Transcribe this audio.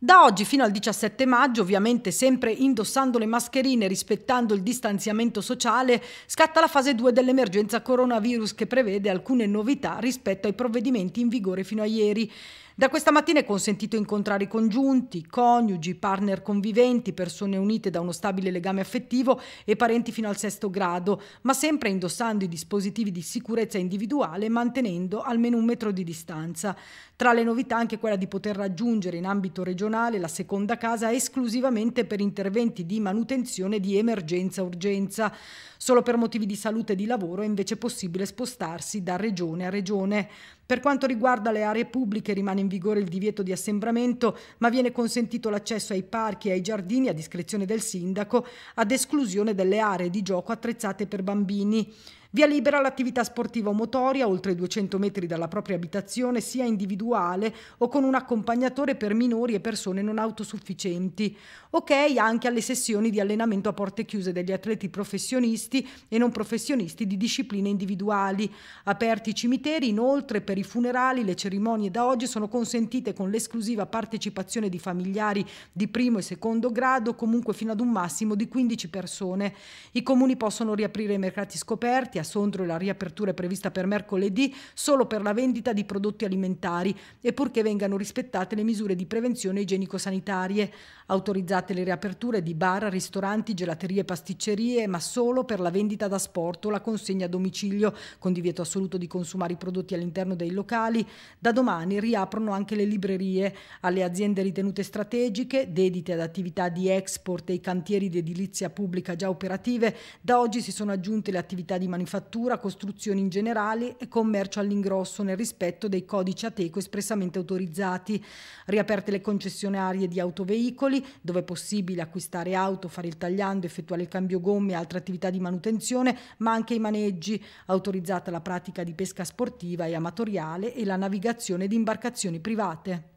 Da oggi fino al 17 maggio, ovviamente sempre indossando le mascherine e rispettando il distanziamento sociale, scatta la fase 2 dell'emergenza coronavirus che prevede alcune novità rispetto ai provvedimenti in vigore fino a ieri. Da questa mattina è consentito incontrare i congiunti, coniugi, partner conviventi, persone unite da uno stabile legame affettivo e parenti fino al sesto grado, ma sempre indossando i dispositivi di sicurezza individuale e mantenendo almeno un metro di distanza. Tra le novità anche quella di poter raggiungere in ambito regionale la seconda casa esclusivamente per interventi di manutenzione di emergenza-urgenza. Solo per motivi di salute e di lavoro è invece possibile spostarsi da regione a regione. Per quanto riguarda le aree pubbliche rimane in vigore il divieto di assembramento, ma viene consentito l'accesso ai parchi e ai giardini a discrezione del sindaco, ad esclusione delle aree di gioco attrezzate per bambini. Via libera l'attività sportiva o motoria oltre 200 metri dalla propria abitazione, sia individuale o con un accompagnatore per minori e persone non autosufficienti. Ok anche alle sessioni di allenamento a porte chiuse degli atleti professionisti e non professionisti di discipline individuali. Aperti i cimiteri, inoltre per i funerali le cerimonie da oggi sono consentite con l'esclusiva partecipazione di familiari di primo e secondo grado, comunque fino ad un massimo di 15 persone. I comuni possono riaprire i mercati scoperti, a Sondrio la riapertura è prevista per mercoledì solo per la vendita di prodotti alimentari e purché vengano rispettate le misure di prevenzione igienico-sanitarie. Autorizzate le riaperture di bar, ristoranti, gelaterie e pasticcerie, ma solo per la vendita da sport o la consegna a domicilio, con divieto assoluto di consumare i prodotti all'interno dei locali. Da domani riaprono anche le librerie alle aziende ritenute strategiche, dedite ad attività di export e i cantieri di edilizia pubblica già operative. Da oggi si sono aggiunte le attività di manifestazione manifattura, costruzioni in generale e commercio all'ingrosso nel rispetto dei codici ateco espressamente autorizzati, riaperte le concessionarie di autoveicoli, dove è possibile acquistare auto, fare il tagliando, effettuare il cambio gomme e altre attività di manutenzione, ma anche i maneggi, autorizzata la pratica di pesca sportiva e amatoriale e la navigazione di imbarcazioni private.